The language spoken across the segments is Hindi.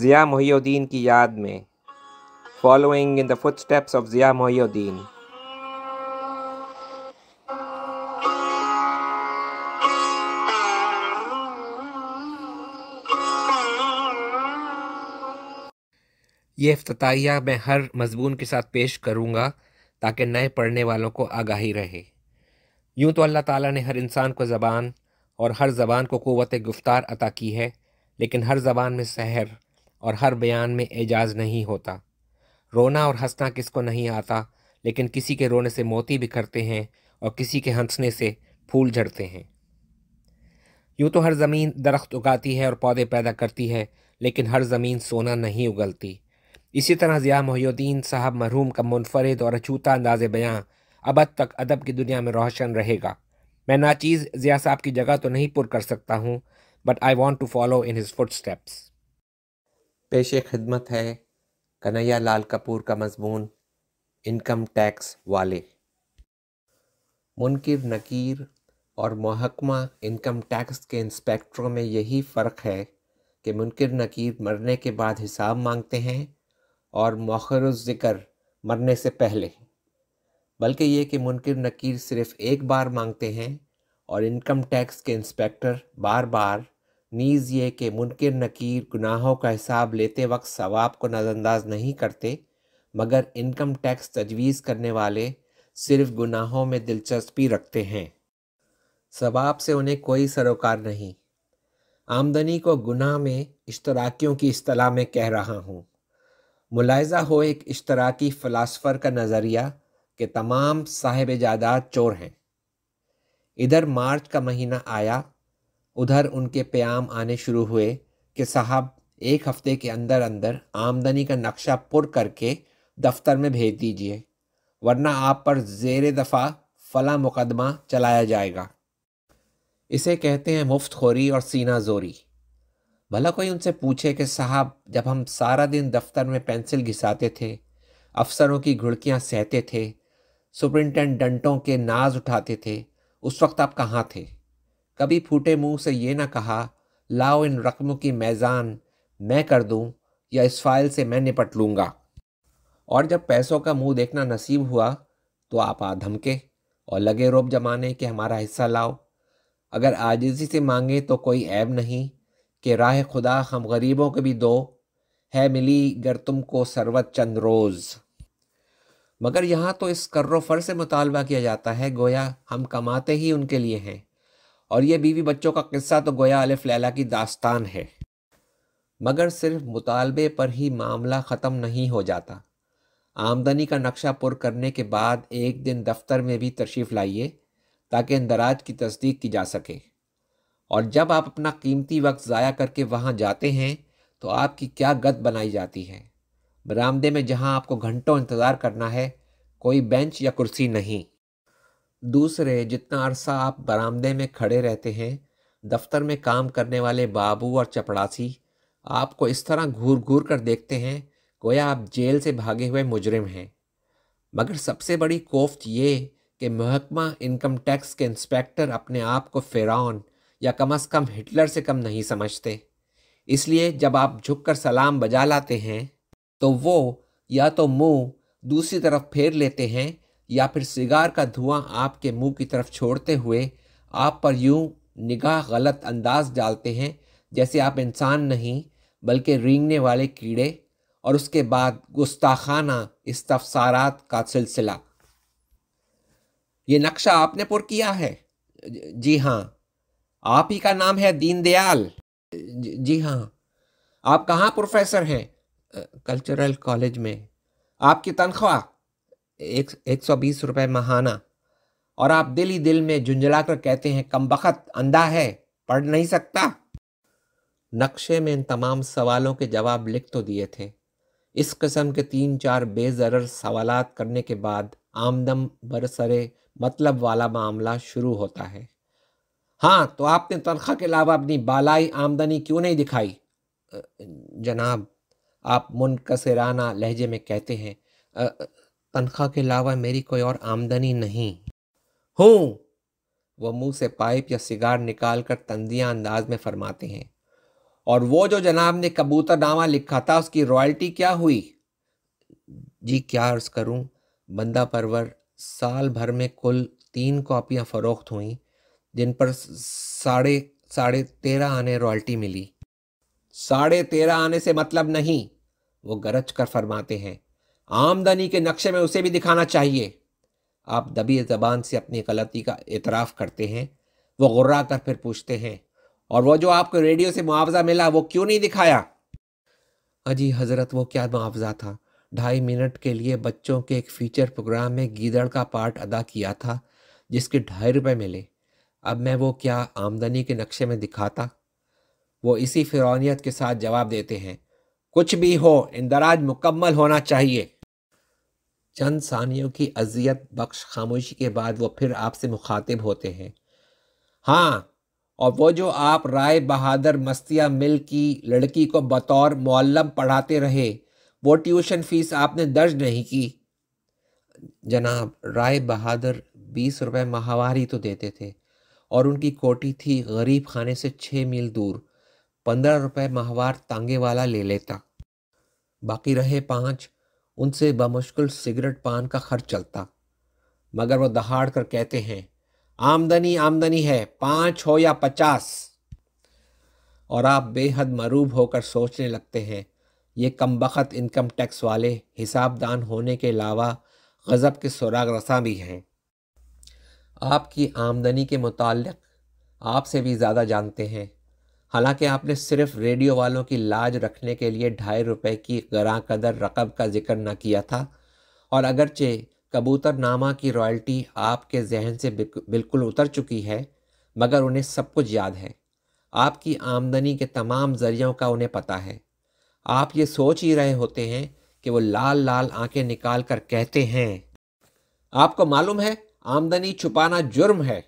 Zia Muhyiddin की याद में following in the footsteps of Zia Mohiuddin ये अफ्तिया मैं हर मजमून के साथ पेश करूँगा ताकि नए पढ़ने वालों को आगाही रहे यूँ तो अल्लाह ताला ने हर इंसान को ज़बान और हर ज़बान को क़वत गुफ्तार अता की है लेकिन हर ज़बान में सहर और हर बयान में एजाज नहीं होता रोना और हंसना किसको नहीं आता लेकिन किसी के रोने से मोती बिखरते हैं और किसी के हंसने से फूल झड़ते हैं यूँ तो हर ज़मीन दरख्त उगाती है और पौधे पैदा करती है लेकिन हर ज़मीन सोना नहीं उगलती इसी तरह ज़िया मोहुद्दीन साहब महरूम का मुनफरद और अछूता अंदाज बयाँ अब तक अदब की दुनिया में रोशन रहेगा मैं नाचीज़ ज़िया साहब की जगह तो नहीं पुर कर सकता हूँ but I want to follow in his footsteps पेश खिदमत है कन्हैया लाल कपूर का मजमून इनकम टैक्स वाले मुनकर नकीर और महकमा इनकम टैक्स के इंस्पेक्टरों में यही फ़र्क है कि मुनकर नकीर मरने के बाद हिसाब मांगते हैं और मौखर ज़िक्र मरने से पहले बल्कि ये कि मुनकर नकीर सिर्फ़ एक बार मांगते हैं और इनकम टैक्स के इंस्पेक्टर बार बार नीज़ ये कि मुनकर नकीर गुनाहों का हिसाब लेते वक्त सवाब को नज़रअंदाज नहीं करते मगर इनकम टैक्स तजवीज़ करने वाले सिर्फ गुनाहों में दिलचस्पी रखते हैं सवाब से उन्हें कोई सरोकार नहीं आमदनी को गुनाह में इश्तराकियों की असलाह में कह रहा हूँ मुलायजा हो एक इश्तराकी फ़िलासफ़र का नज़रिया कि तमाम साहिब जायदाद चोर हैं इधर मार्च का महीना आया उधर उनके प्याम आने शुरू हुए कि साहब एक हफ्ते के अंदर अंदर आमदनी का नक्शा पुर करके दफ्तर में भेज दीजिए वरना आप पर जेर दफ़ा फला मुकदमा चलाया जाएगा इसे कहते हैं मुफ्त खोरी और सीना जोरी भला कोई उनसे पूछे कि साहब जब हम सारा दिन दफ्तर में पेंसिल घिसाते थे अफसरों की घुड़कियाँ सहते थे सुपरिंटेंडेंटों के नाज उठाते थे उस वक्त आप कहाँ थे कभी फूटे मुंह से ये ना कहा लाओ इन रकमों की मैज़ान मैं कर दूं या इस फाइल से मैं निपट लूँगा और जब पैसों का मुंह देखना नसीब हुआ तो आप आ धमके और लगे रोब जमाने कि हमारा हिस्सा लाओ अगर आजिजी से मांगे तो कोई ऐब नहीं कि राह खुदा हम गरीबों के भी दो है मिली गर तुम को सरवत चंद रोज़ मगर यहाँ तो इस कर्र फर से मुतालबा किया जाता है गोया हम कमाते ही उनके लिए हैं और ये बीवी बच्चों का किस्सा तो गोया अलिफ लैला की दास्तान है मगर सिर्फ मुतालबे पर ही मामला ख़त्म नहीं हो जाता आमदनी का नक्शा पुर करने के बाद एक दिन दफ्तर में भी तशरीफ़ लाइए ताकि इंदराज की तस्दीक की जा सके और जब आप अपना कीमती वक्त ज़ाया करके वहाँ जाते हैं तो आपकी क्या गत बनाई जाती है बरामदे में जहाँ आपको घंटों इंतज़ार करना है कोई बेंच या कुर्सी नहीं दूसरे जितना अरसा आप बरामदे में खड़े रहते हैं दफ्तर में काम करने वाले बाबू और चपड़ासी आपको इस तरह घूर घूर कर देखते हैं गोया आप जेल से भागे हुए मुजरिम हैं मगर सबसे बड़ी कोफ्त ये कि महकमा इनकम टैक्स के इंस्पेक्टर अपने आप को फ़िरौन या कम अज़ कम हिटलर से कम नहीं समझते इसलिए जब आप झुक कर सलाम बजा लाते हैं तो वो या तो मुंह दूसरी तरफ फेर लेते हैं या फिर सिगार का धुआं आपके मुंह की तरफ छोड़ते हुए आप पर यूं निगाह गलत अंदाज डालते हैं जैसे आप इंसान नहीं बल्कि रींगने वाले कीड़े और उसके बाद गुस्ताखाना इस्तफसारात का सिलसिला ये नक्शा आपने पुर किया है जी हाँ आप ही का नाम है दीनदयाल जी हाँ आप कहाँ प्रोफेसर हैं कल्चरल कॉलेज में आपकी तनख्वाह एक एक सौ बीस रुपये महाना और आप दिल ही दिल में झुंझला कर कहते हैं कम बखत अंधा है पढ़ नहीं सकता नक्शे में इन तमाम सवालों के जवाब लिख तो दिए थे इस कस्म के तीन चार बेजर सवाल करने के बाद आमदम बरसरे मतलब वाला मामला शुरू होता है हाँ तो आपने तनख्वाह के अलावा अपनी बालाई आमदनी क्यों नहीं दिखाई जनाब आप मुनकसराना लहजे में कहते हैं तनख्वाह के अलावा मेरी कोई और आमदनी नहीं हूँ वह मुंह से पाइप या सिगार निकाल कर तंदिया अंदाज में फरमाते हैं और वो जो जनाब ने कबूतर नामा लिखा था उसकी रॉयल्टी क्या हुई जी क्या अर्ज़ करूँ बंदा परवर साल भर में कुल तीन कापियाँ फ़रोख्त हुई जिन पर साढ़े साढ़े तेरह आने रॉयल्टी मिली साढ़े तेरह आने से मतलब नहीं वो गरज कर फरमाते हैं आमदनी के नक्शे में उसे भी दिखाना चाहिए आप दबी जबान से अपनी गलती का एतराफ़ करते हैं वो गुर्रा कर फिर पूछते हैं और वो जो आपको रेडियो से मुआवजा मिला वो क्यों नहीं दिखाया अजी हज़रत वो क्या मुआवजा था ढाई मिनट के लिए बच्चों के एक फ़ीचर प्रोग्राम में गीदड़ का पार्ट अदा किया था जिसके ढाई रुपये मिले अब मैं वो क्या आमदनी के नक्शे में दिखाता वो इसी फिरौनीत के साथ जवाब देते हैं कुछ भी हो इंदराज मुकम्मल होना चाहिए चंद सानियों की अजियत बख्श खामोशी के बाद वो फिर आपसे मुखातिब होते हैं हाँ और वो जो आप राय बहादुर मस्तिया मिल की लड़की को बतौर मल्लम पढ़ाते रहे वो ट्यूशन फीस आपने दर्ज नहीं की जनाब राय बहादुर बीस रुपए माहवारी तो देते थे और उनकी कोटी थी गरीब खाने से छः मील दूर पंद्रह रुपए माहवार तांगे वाला ले लेता बाकी रहे पाँच उनसे बमुश्किल सिगरेट पान का खर्च चलता मगर वो दहाड़ कर कहते हैं आमदनी आमदनी है पाँच हो या पचास और आप बेहद मरूब होकर सोचने लगते हैं ये कम बखत इनकम टैक्स वाले हिसाबदान होने के अलावा गज़ब के सुराग रसा भी हैं आपकी आमदनी के मुतालिक आपसे भी ज़्यादा जानते हैं हालांकि आपने सिर्फ रेडियो वालों की लाज रखने के लिए ढाई रुपए की गरा कदर रकब का जिक्र न किया था और अगरचे कबूतर नामा की रॉयल्टी आपके जहन से बिल्कुल उतर चुकी है मगर उन्हें सब कुछ याद है आपकी आमदनी के तमाम जरियों का उन्हें पता है आप ये सोच ही रहे होते हैं कि वो लाल लाल आंखें निकाल कर कहते हैं आपको मालूम है आमदनी छुपाना जुर्म है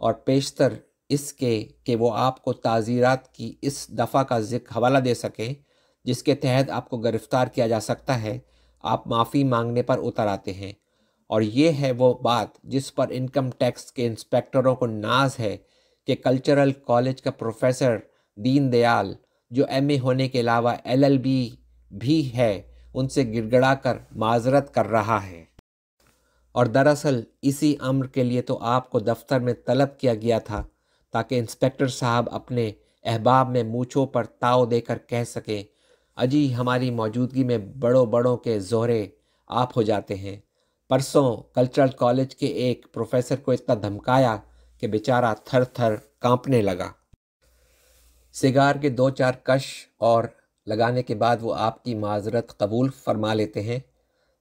और पेशतर इसके कि वो आपको ताज़ीरत की इस दफ़ा का जिक्र हवाला दे सके जिसके तहत आपको गिरफ़्तार किया जा सकता है आप माफ़ी मांगने पर उतर आते हैं और ये है वो बात जिस पर इनकम टैक्स के इंस्पेक्टरों को नाज है कि कल्चरल कॉलेज का प्रोफेसर दीन दयाल जो एमए होने के अलावा एलएलबी भी है उनसे गिड़गड़ा कर माजरत कर रहा है और दरअसल इसी अम्र के लिए तो आपको दफ्तर में तलब किया गया था ताकि इंस्पेक्टर साहब अपने अहबाब में मूछों पर ताव देकर कह सकें अजी हमारी मौजूदगी में बड़ों बड़ों के जोहरे आप हो जाते हैं परसों कल्चरल कॉलेज के एक प्रोफेसर को इतना धमकाया कि बेचारा थर थर कांपने लगा सिगार के दो चार कश और लगाने के बाद वो आपकी माजरत कबूल फरमा लेते हैं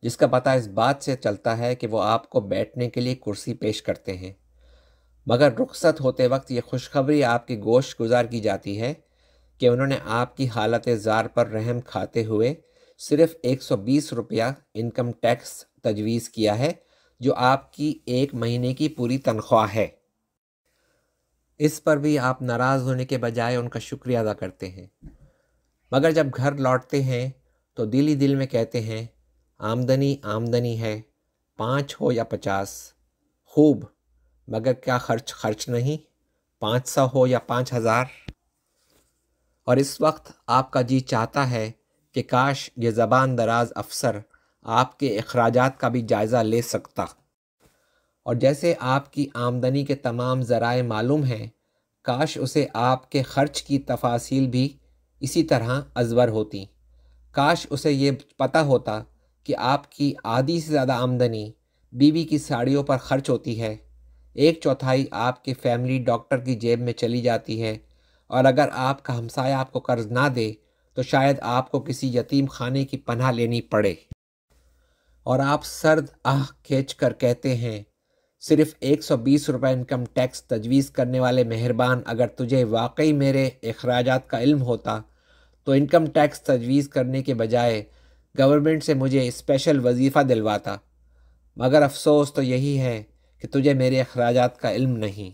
जिसका पता इस बात से चलता है कि वो आपको बैठने के लिए कुर्सी पेश करते हैं मगर रुखसत होते वक्त ये खुशखबरी आपके गोश गुजार की जाती है कि उन्होंने आपकी हालत ज़ार पर रहम खाते हुए सिर्फ 120 रुपया इनकम टैक्स तजवीज़ किया है जो आपकी एक महीने की पूरी तनख्वाह है इस पर भी आप नाराज़ होने के बजाय उनका शुक्रिया अदा करते हैं मगर जब घर लौटते हैं तो दिल ही दिल में कहते हैं आमदनी आमदनी है पाँच हो या पचास खूब मगर क्या खर्च खर्च नहीं पाँच सौ हो या पाँच हज़ार और इस वक्त आपका जी चाहता है कि काश ये ज़बान दराज अफसर आपके अखराज का भी जायज़ा ले सकता और जैसे आपकी आमदनी के तमाम ज़राए मालूम हैं काश उसे आपके ख़र्च की तफासिल भी इसी तरह अजवर होती काश उसे ये पता होता कि आपकी आधी से ज़्यादा आमदनी बीवी की साड़ियों पर ख़र्च होती है एक चौथाई आपके फैमिली डॉक्टर की जेब में चली जाती है और अगर आपका हमसाया आपको कर्ज ना दे तो शायद आपको किसी यतीम खाने की पनाह लेनी पड़े और आप सर्द आह खींच कर कहते हैं सिर्फ 120 रुपए इनकम टैक्स तजवीज़ करने वाले मेहरबान अगर तुझे वाकई मेरे अखराज का इल्म होता तो इनकम टैक्स तजवीज़ करने के बजाय गवर्नमेंट से मुझे स्पेशल वजीफ़ा दिलवाता मगर अफसोस तो यही है कि तुझे मेरे अखराज का इल्म नहीं